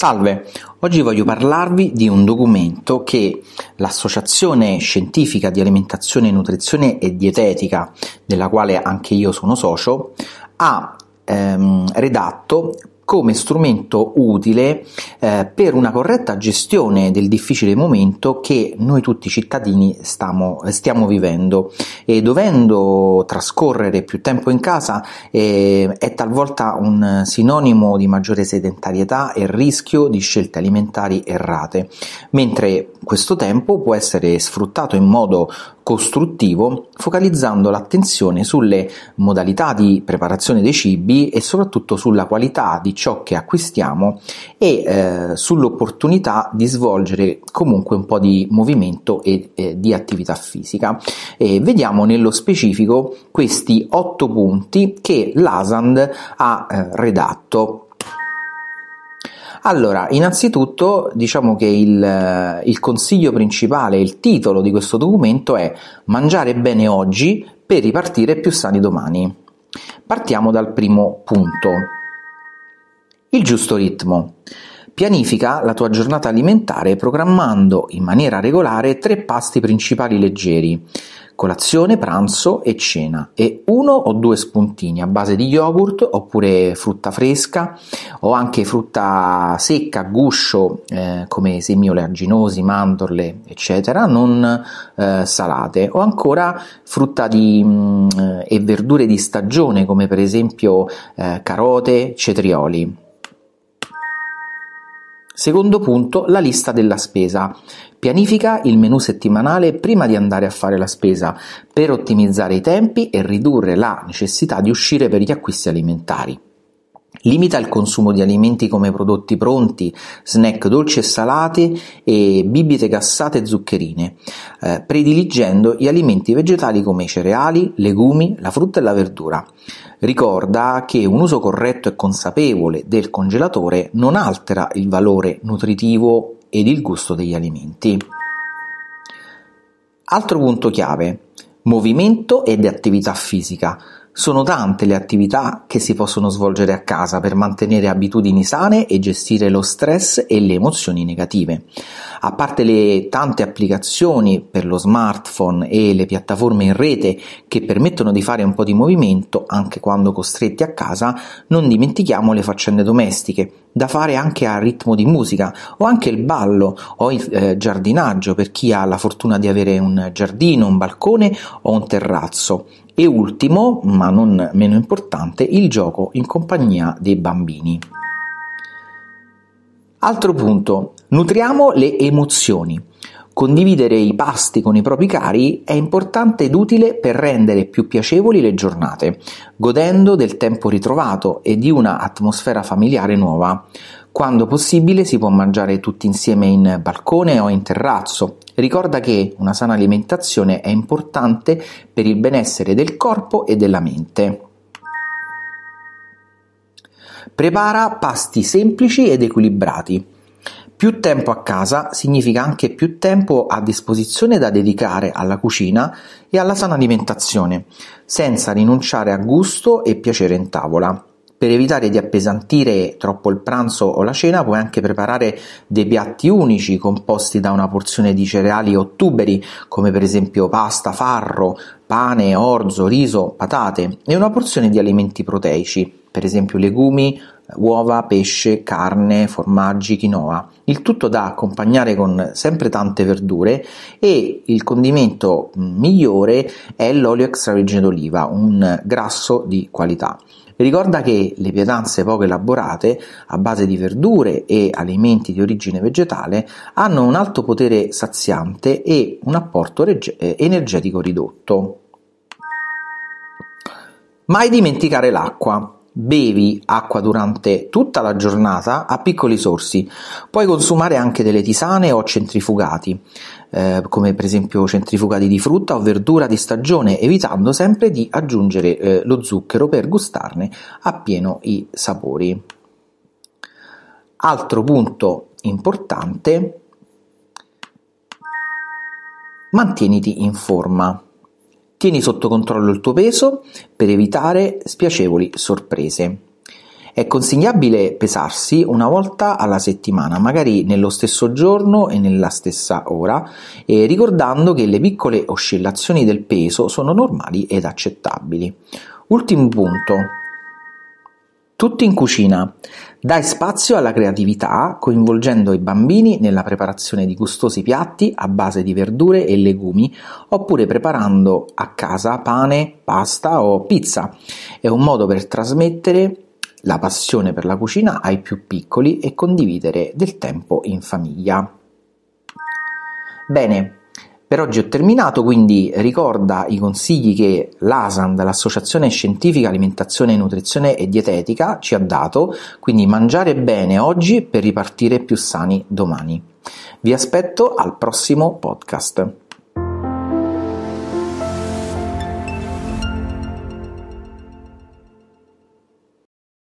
Salve, oggi voglio parlarvi di un documento che l'Associazione Scientifica di Alimentazione, Nutrizione e Dietetica, della quale anche io sono socio, ha ehm, redatto come strumento utile eh, per una corretta gestione del difficile momento che noi tutti cittadini stiamo, stiamo vivendo e dovendo trascorrere più tempo in casa eh, è talvolta un sinonimo di maggiore sedentarietà e rischio di scelte alimentari errate, mentre questo tempo può essere sfruttato in modo costruttivo focalizzando l'attenzione sulle modalità di preparazione dei cibi e soprattutto sulla qualità di ciò che acquistiamo e eh, sull'opportunità di svolgere comunque un po' di movimento e eh, di attività fisica. E vediamo nello specifico questi otto punti che l'ASAND ha eh, redatto allora, innanzitutto diciamo che il, eh, il consiglio principale, il titolo di questo documento è Mangiare bene oggi per ripartire più sani domani. Partiamo dal primo punto. Il giusto ritmo. Pianifica la tua giornata alimentare programmando in maniera regolare tre pasti principali leggeri colazione, pranzo e cena e uno o due spuntini a base di yogurt oppure frutta fresca o anche frutta secca, guscio eh, come semi oleaginosi, mandorle eccetera, non eh, salate o ancora frutta di, mh, mm, eh, e verdure di stagione come per esempio eh, carote, cetrioli. Secondo punto, la lista della spesa. Pianifica il menu settimanale prima di andare a fare la spesa per ottimizzare i tempi e ridurre la necessità di uscire per gli acquisti alimentari. Limita il consumo di alimenti come prodotti pronti, snack dolci e salate e bibite gassate e zuccherine, eh, prediligendo gli alimenti vegetali come i cereali, legumi, la frutta e la verdura. Ricorda che un uso corretto e consapevole del congelatore non altera il valore nutritivo ed il gusto degli alimenti. Altro punto chiave, movimento ed attività fisica. Sono tante le attività che si possono svolgere a casa per mantenere abitudini sane e gestire lo stress e le emozioni negative. A parte le tante applicazioni per lo smartphone e le piattaforme in rete che permettono di fare un po' di movimento anche quando costretti a casa, non dimentichiamo le faccende domestiche, da fare anche a ritmo di musica o anche il ballo o il eh, giardinaggio per chi ha la fortuna di avere un giardino, un balcone o un terrazzo. E ultimo, ma non meno importante, il gioco in compagnia dei bambini. Altro punto, nutriamo le emozioni. Condividere i pasti con i propri cari è importante ed utile per rendere più piacevoli le giornate, godendo del tempo ritrovato e di una atmosfera familiare nuova. Quando possibile si può mangiare tutti insieme in balcone o in terrazzo. Ricorda che una sana alimentazione è importante per il benessere del corpo e della mente. Prepara pasti semplici ed equilibrati. Più tempo a casa significa anche più tempo a disposizione da dedicare alla cucina e alla sana alimentazione, senza rinunciare a gusto e piacere in tavola. Per evitare di appesantire troppo il pranzo o la cena puoi anche preparare dei piatti unici composti da una porzione di cereali o tuberi, come per esempio pasta, farro, pane, orzo, riso, patate e una porzione di alimenti proteici, per esempio legumi, uova, pesce, carne, formaggi, quinoa. Il tutto da accompagnare con sempre tante verdure e il condimento migliore è l'olio extravergine d'oliva, un grasso di qualità. Ricorda che le pietanze poco elaborate, a base di verdure e alimenti di origine vegetale, hanno un alto potere saziante e un apporto reg- eh, energetico ridotto. Mai dimenticare l'acqua. Bevi acqua durante tutta la giornata a piccoli sorsi, puoi consumare anche delle tisane o centrifugati eh, come per esempio centrifugati di frutta o verdura di stagione, evitando sempre di aggiungere eh, lo zucchero per gustarne appieno i sapori. Altro punto importante, mantieniti in forma. Tieni sotto controllo il tuo peso per evitare spiacevoli sorprese. È consigliabile pesarsi una volta alla settimana, magari nello stesso giorno e nella stessa ora, e ricordando che le piccole oscillazioni del peso sono normali ed accettabili. Ultimo punto. Tutti in cucina. Dai spazio alla creatività coinvolgendo i bambini nella preparazione di gustosi piatti a base di verdure e legumi oppure preparando a casa pane, pasta o pizza. È un modo per trasmettere la passione per la cucina ai più piccoli e condividere del tempo in famiglia. Bene, per oggi ho terminato, quindi ricorda i consigli che l'ASAND, l'Associazione Scientifica Alimentazione, Nutrizione e Dietetica, ci ha dato, quindi mangiare bene oggi per ripartire più sani domani. Vi aspetto al prossimo podcast.